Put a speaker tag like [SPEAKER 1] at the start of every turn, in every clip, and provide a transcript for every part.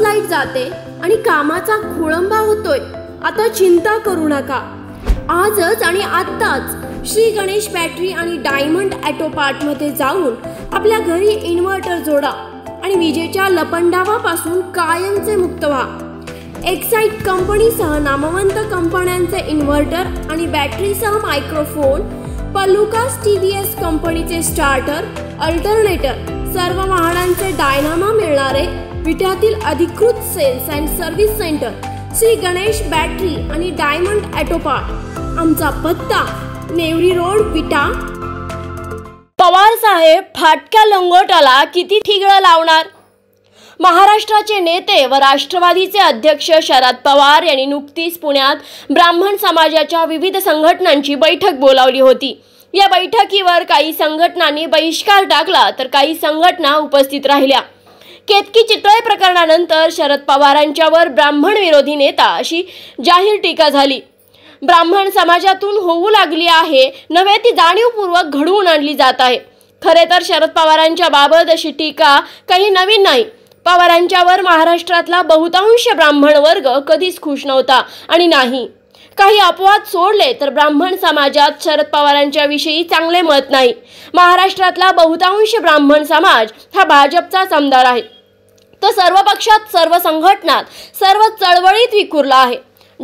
[SPEAKER 1] रोजच जाते आणि कामाचा खोळंबा होतोय आता चिंता करू नका आजच आणि आत्ताच श्री गणेश बॅटरी आणि डायमंड ॲटो पार्टमध्ये जाऊन आपल्या घरी इन्व्हर्टर जोडा आणि विजेच्या लपंडावापासून कायमचे मुक्त व्हा एक्साईट कंपनीसह नामवंत कंपन्यांचे इन्व्हर्टर आणि बॅटरीसह मायक्रोफोन पलुका टी एस कंपनीचे स्टार्टर अल्टरनेटर सर्व वाहनांचे डायनामा मिळणारे विट्यातील अधिकृत sales and service centre Shri Ganesh battery आणि डायमंड पार्ट आमचा पत्ता नेवरी रोड विटा पवार साहेब फाटक्या लंगोटाला किती ठिगळं लावणार महाराष्ट्राचे नेते व राष्ट्रवादीचे अध्यक्ष शरद पवार यांनी नुकतीच पुण्यात ब्राह्मण समाजाच्या विविध संघटनांची बैठक बोलावली होती या बैठकीवर काही संघटनांनी बहिष्कार टाकला तर काही संघटना उपस्थित राहिल्या केतकी चितळे प्रकरणानंतर शरद पवारांच्यावर ब्राह्मण विरोधी नेता अशी जाहीर टीका झाली ब्राह्मण समाजातून होऊ लागली आहे नव्हे ती जाणीवपूर्वक घडवून आणली जात आहे खरे तर शरद पवारांच्या बाबत अशी टीका काही नवीन नाही पवारांच्यावर महाराष्ट्रातला बहुतांश ब्राह्मण वर्ग कधीच खुश नव्हता आणि नाही काही अपवाद सोडले तर ब्राह्मण समाजात शरद पवारांच्या विषयी चांगले मत नाही महाराष्ट्रातला बहुतांश ब्राह्मण समाज हा भाजपचाच आमदार आहे तो सर्व पक्षात सर्व संघटनात सर्व चळवळीत विखुरला आहे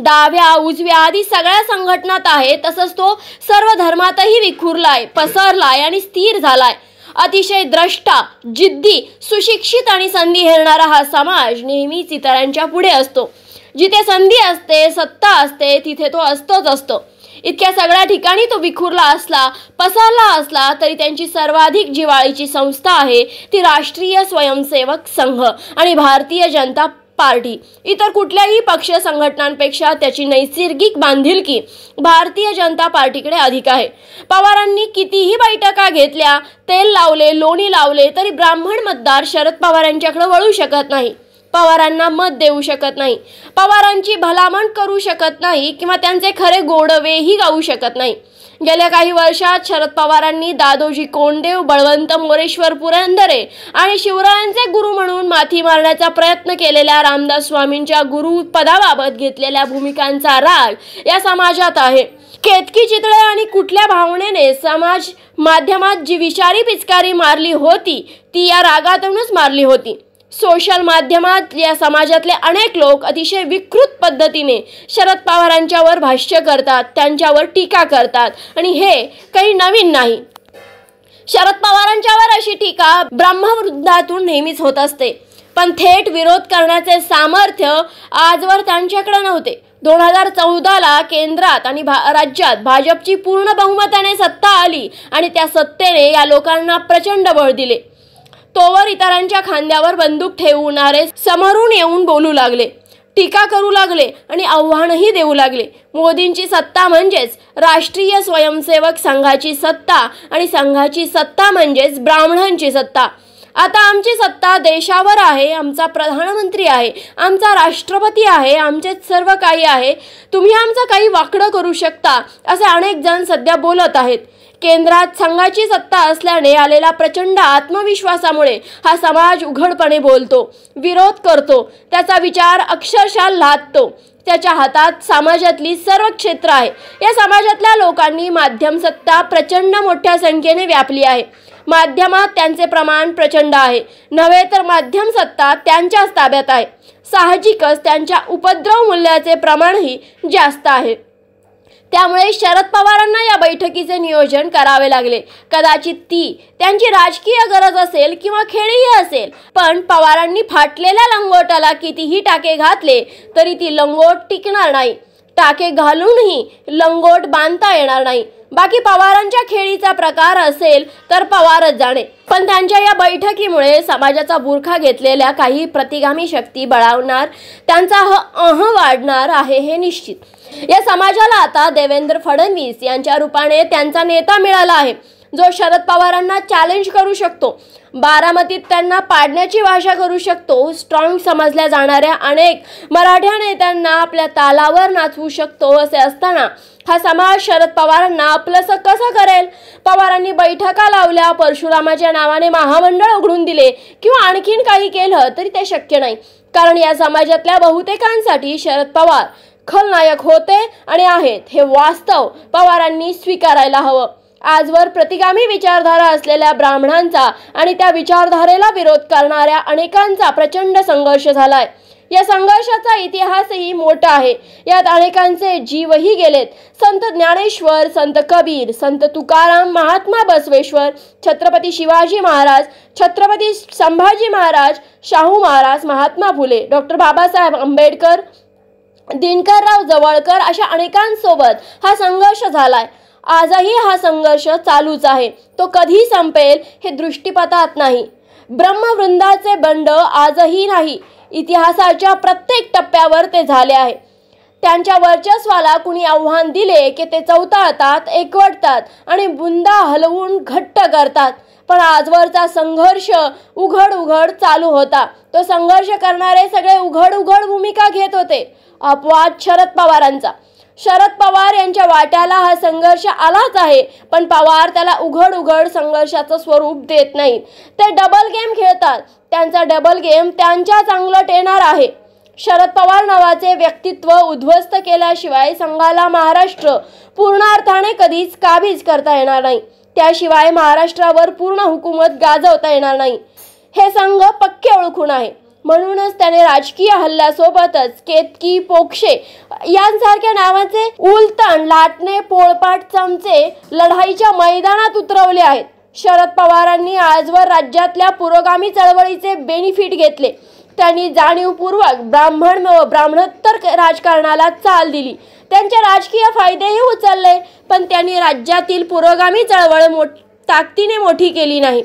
[SPEAKER 1] डाव्या उजव्या आदी सगळ्या संघटनात आहे तसंच तो सर्व धर्मातही विखुरलाय पसरलाय आणि स्थिर झालाय अतिशय द्रष्टा जिद्दी सुशिक्षित आणि संधी हेरणारा हा समाज नेहमीच इतरांच्या पुढे असतो जिथे संधी असते सत्ता असते तिथे तो असतोच असतो इतक्या सगळ्या ठिकाणी तो विखुरला असला पसरला असला तरी त्यांची सर्वाधिक जिवाळीची संस्था आहे ती राष्ट्रीय स्वयंसेवक संघ आणि भारतीय जनता पार्टी इतर कुठल्याही पक्ष संघटनांपेक्षा त्याची नैसर्गिक बांधिलकी भारतीय जनता पार्टीकडे अधिक आहे पवारांनी कितीही बैठका घेतल्या तेल लावले लोणी लावले तरी ब्राह्मण मतदार शरद पवार यांच्याकडे वळू शकत नाही पवारांना मत देऊ शकत नाही पवारांची भलामण करू शकत नाही किंवा त्यांचे खरे गोडवेही गाऊ शकत नाही गेल्या काही वर्षात शरद पवारांनी दादोजी कोंडदेव बळवंत मोरेश्वर पुरंदरे आणि शिवरायांचे गुरु म्हणून माथी मारण्याचा प्रयत्न केलेल्या रामदास स्वामींच्या गुरु पदाबाबत घेतलेल्या भूमिकांचा राग या समाजात आहे केतकी चितळे आणि कुठल्या भावनेने समाज माध्यमात जी विषारी पिचकारी मारली होती ती या रागातूनच मारली होती सोशल माध्यमात या समाजातले अनेक लोक अतिशय विकृत पद्धतीने शरद पवारांच्यावर भाष्य करतात त्यांच्यावर टीका करतात आणि हे काही नवीन नाही शरद पवारांच्यावर अशी टीका ब्रह्मवृद्धातून नेहमीच होत असते पण थेट विरोध करण्याचे सामर्थ्य आजवर त्यांच्याकडे नव्हते दोन हजार चौदाला केंद्रात आणि भा राज्यात भाजपची पूर्ण बहुमताने सत्ता आली आणि त्या सत्तेने या लोकांना प्रचंड बळ दिले तोवर इतरांच्या खांद्यावर बंदूक ठेवणारे समोरून येऊन बोलू लागले टीका करू लागले आणि आव्हानही देऊ लागले मोदींची सत्ता म्हणजेच राष्ट्रीय स्वयंसेवक संघाची सत्ता आणि संघाची सत्ता म्हणजेच ब्राह्मणांची सत्ता आता आमची सत्ता देशावर आहे आमचा प्रधानमंत्री आहे आमचा राष्ट्रपती आहे आमचे सर्व काही आहे तुम्ही आमचं काही वाकडं करू शकता असे अनेक जण सध्या बोलत आहेत केंद्रात संघाची सत्ता असल्याने आलेला प्रचंड आत्मविश्वासामुळे हा समाज उघडपणे बोलतो विरोध करतो त्याचा विचार अक्षरशः लादतो त्याच्या हातात समाजातली सर्व क्षेत्र आहे या समाजातल्या लोकांनी माध्यम सत्ता प्रचंड मोठ्या संख्येने व्यापली आहे माध्यमात त्यांचे प्रमाण प्रचंड आहे नव्हे तर माध्यम सत्ता त्यांच्याच ताब्यात आहे साहजिकच त्यांच्या उपद्रव मूल्याचे प्रमाणही जास्त आहे त्यामुळे शरद पवारांना या बैठकीचे नियोजन करावे लागले कदाचित ती त्यांची राजकीय गरज असेल किंवा खेळीही असेल पण पवारांनी फाटलेल्या लंगोटाला कितीही टाके घातले तरी ती लंगोट टिकणार नाही टाके घालूनही लंगोट बांधता येणार नाही बाकी पवारांच्या खेळीचा प्रकार असेल तर पवारच जाणे पण त्यांच्या या बैठकीमुळे समाजाचा बुरखा घेतलेल्या काही प्रतिगामी शक्ती बळावणार त्यांचा ह अह वाढणार आहे हे निश्चित या समाजाला आता देवेंद्र फडणवीस यांच्या रूपाने त्यांचा नेता मिळाला आहे जो शरद पवारांना चॅलेंज करू शकतो बारामतीत त्यांना पाडण्याची भाषा करू शकतो स्ट्रॉंग समजल्या जाणाऱ्या अनेक मराठ्या नेत्यांना आपल्या तालावर नाचवू शकतो असे असताना हा समाज शरद पवारांना आपलंसं कसं करेल पवारांनी बैठका लावल्या परशुरामाच्या नावाने महामंडळ उघडून दिले किंवा आणखीन काही केलं तरी ते शक्य नाही कारण या समाजातल्या बहुतेकांसाठी शरद पवार खलनायक होते आणि आहेत हे वास्तव पवारांनी स्वीकारायला हवं आजवर प्रतिगामी विचारधारा असलेल्या ब्राह्मणांचा आणि त्या विचारधारेला विरोध करणाऱ्या अनेकांचा प्रचंड संघर्ष झालाय या संघर्षाचा इतिहासही मोठा आहे यात अनेकांचे जीवही गेलेत संत ज्ञानेश्वर संत कबीर संत तुकाराम महात्मा बसवेश्वर छत्रपती शिवाजी महाराज छत्रपती संभाजी महाराज शाहू महाराज महात्मा फुले डॉक्टर बाबासाहेब आंबेडकर दिनकरराव जवळकर अशा अनेकांसोबत हा संघर्ष झालाय आजही हा संघर्ष चालूच आहे तो कधी संपेल हे दृष्टीपथात नाही ब्रह्मवृंदाचे बंड आजही नाही इतिहासाच्या प्रत्येक टप्प्यावर ते झाले आहे त्यांच्या वर्चस्वाला कुणी आव्हान दिले की ते चौताळतात एकवटतात आणि बुंदा हलवून घट्ट करतात पण आजवरचा संघर्ष उघड उघड चालू होता तो संघर्ष करणारे सगळे उघड उघड भूमिका घेत होते अपवाद शरद पवारांचा शरद पवार यांच्या वाट्याला हा संघर्ष आलाच आहे पण पवार त्याला उघड उघड संघर्षाचं स्वरूप देत नाहीत ते डबल गेम खेळतात त्यांचा डबल गेम त्यांच्या चांगलं येणार आहे शरद पवार नावाचे व्यक्तित्व उद्ध्वस्त केल्याशिवाय संघाला महाराष्ट्र पूर्णार्थाने कधीच काबीज करता येणार नाही त्याशिवाय महाराष्ट्रावर पूर्ण हुकूमत गाजवता येणार नाही हे संघ पक्के ओळखून आहे म्हणूनच त्याने राजकीय हल्ल्यासोबतच केतकी पोक्षे यांसारख्या नावाचे उलतण लाटणे पोळपाट चमचे लढाईच्या मैदानात उतरवले आहेत शरद पवारांनी आजवर राज्यातल्या पुरोगामी चळवळीचे बेनिफिट घेतले त्यांनी जाणीवपूर्वक ब्राह्मण ब्राह्मणोत्तर राजकारणाला चाल दिली त्यांचे राजकीय फायदेही उचलले पण त्यांनी राज्यातील पुरोगामी चळवळ मो ताकदीने मोठी केली नाही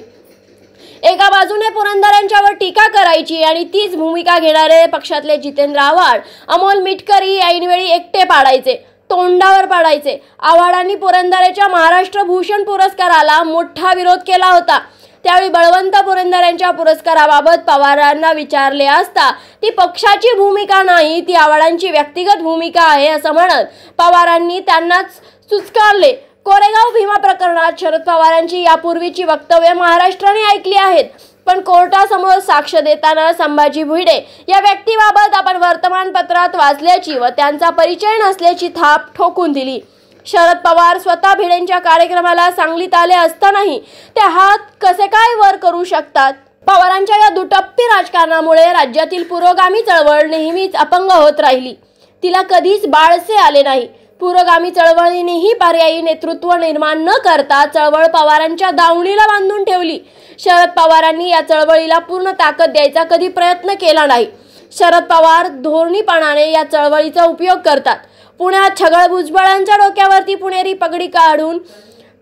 [SPEAKER 1] एका बाजूने पुरंदरांच्यावर टीका करायची आणि तीच भूमिका घेणारे पक्षातले जितेंद्र आव्हाड अमोल मिटकरी ऐनवेळी एकटे पाडायचे तोंडावर पाडायचे आव्हाडांनी पुरंदरेच्या महाराष्ट्र भूषण पुरस्काराला मोठा विरोध केला होता त्यावेळी बळवंत पुरंदरांच्या पुरस्काराबाबत पवारांना विचारले असता ती पक्षाची भूमिका नाही ती आव्हाडांची व्यक्तिगत भूमिका आहे असं म्हणत पवारांनी त्यांनाच सुचकारले कोरेगाव भीमा प्रकरणात शरद पवारांची यापूर्वीची वक्तव्य महाराष्ट्राने ऐकली आहेत पण कोर्टासमोर साक्ष देताना संभाजी भिडे या व्यक्तीबाबत आपण वर्तमानपत्रात वाचल्याची व त्यांचा परिचय नसल्याची थाप ठोकून दिली शरद पवार स्वतः भिडेंच्या कार्यक्रमाला सांगलीत आले असतानाही ते हात कसे काय वर करू शकतात पवारांच्या या दुटप्पी राजकारणामुळे राज्यातील पुरोगामी चळवळ नेहमीच अपंग होत राहिली तिला कधीच बाळसे आले नाही पुरोगामी चळवळीनेही पर्यायी नेतृत्व निर्माण न करता चळवळ पवारांच्या दावणीला बांधून ठेवली शरद पवारांनी या चळवळीला पूर्ण ताकद द्यायचा कधी प्रयत्न केला नाही शरद पवार धोरणीपणाने या चळवळीचा उपयोग करतात पुण्यात छगळ भुजबळांच्या डोक्यावरती पुणेरी पगडी काढून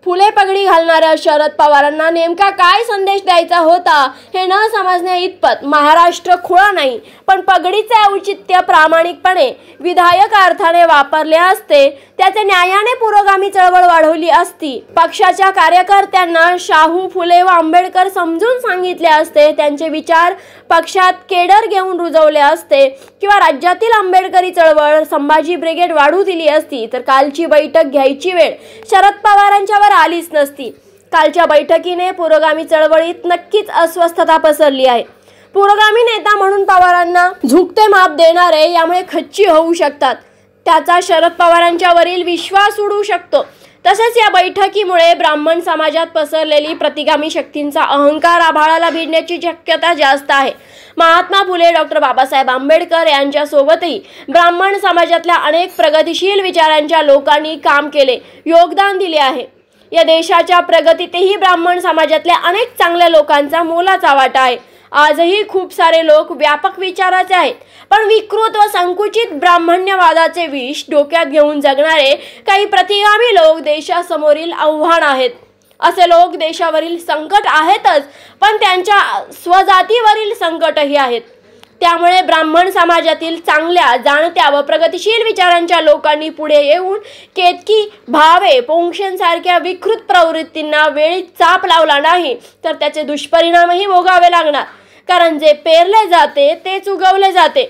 [SPEAKER 1] फुले पगडी घालणाऱ्या शरद पवारांना नेमका काय संदेश द्यायचा होता हे न समजण्या इतपत महाराष्ट्र खुळा नाही पण पगडीचे औचित्य प्रामाणिकपणे विधायक अर्थाने वापरले असते त्याचे न्यायाने पुरोगामी चळवळ वाढवली असती पक्षाच्या कार्यकर्त्यांना शाहू फुले व आंबेडकर समजून सांगितले असते त्यांचे विचार पक्षात केडर घेऊन रुजवले असते किंवा राज्यातील आंबेडकरी चळवळ संभाजी ब्रिगेड वाढू दिली असती तर कालची बैठक घ्यायची वेळ शरद पवारांच्यावर आलीच नसती कालच्या बैठकीने पुरोगामी चळवळीत नक्कीच अस्वस्थता पसरली आहे पुरोगामी नेता म्हणून पवारांना झुकते माप देणारे यामुळे खच्ची होऊ शकतात त्याचा शरद पवारांच्यावरील विश्वास उडू शकतो तसेच या बैठकीमुळे ब्राह्मण समाजात पसरलेली प्रतिगामी शक्तींचा अहंकार आभाळाला भिडण्याची शक्यता जास्त आहे महात्मा फुले डॉक्टर बाबासाहेब आंबेडकर यांच्यासोबतही ब्राह्मण समाजातल्या अनेक प्रगतिशील विचारांच्या लोकांनी काम केले योगदान दिले आहे या देशाच्या प्रगतीतही ब्राह्मण समाजातल्या अनेक चांगल्या लोकांचा मोलाचा वाटा आहे आजही खूप सारे लोक व्यापक विचाराचे आहेत पण विकृत व संकुचित ब्राह्मण्यवादाचे विष डोक्यात घेऊन जगणारे काही प्रतिगामी लोक देशासमोरील आव्हान आहेत असे लोक देशावरील संकट आहेतच पण त्यांच्या स्वजातीवरील संकटही आहेत त्यामुळे ब्राह्मण समाजातील चांगल्या जाणत्या व प्रगतीशील विचारांच्या लोकांनी पुढे येऊन केतकी भावे पोंक्षेंसारख्या विकृत प्रवृत्तींना वेळी चाप लावला नाही तर त्याचे दुष्परिणामही भोगावे लागणार कारण जे पेरले जाते तेच उगवले जाते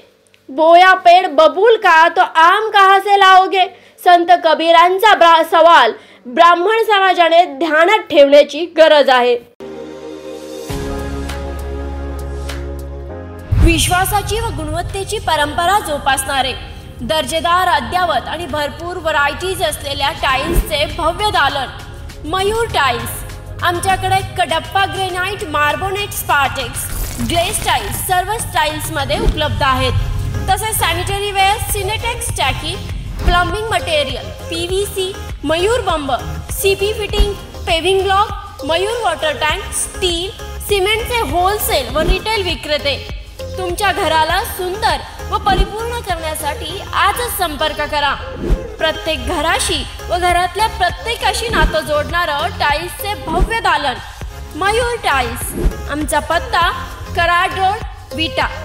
[SPEAKER 1] बोया पेड बबूल का तो आम कहा से लाओगे संत कबीरांचा ब्रा सवाल ब्राह्मण समाजाने ध्यानात ठेवण्याची गरज आहे विश्वासाची व गुणवत्तेची परंपरा जोपासणारे दर्जेदार अद्यावत आणि भरपूर व्हरायटीज असलेल्या टाईल्सचे भव्य दालन मयूर टाईल्स आमच्याकडे Kadappa granite marbonite Spartex glaze tiles सर्व स्टाईल्समध्ये उपलब्ध आहेत तसेच सॅनिटरी वेअर सिनेटेक्स टॅकी plumbing material P V C Mayur बंब C P fitting paving block Mayur water tank steel सिमेंटचे होलसेल व रिटेल विक्रेते तुमच्या घराला सुंदर व परिपूर्ण करण्यासाठी आजच संपर्क करा प्रत्येक घराशी व घरातल्या प्रत्येकाशी नातं जोडणारं टाईल्सचे भव्य दालन मयूर टाईल्स आमचा पत्ता कराड रोड विटा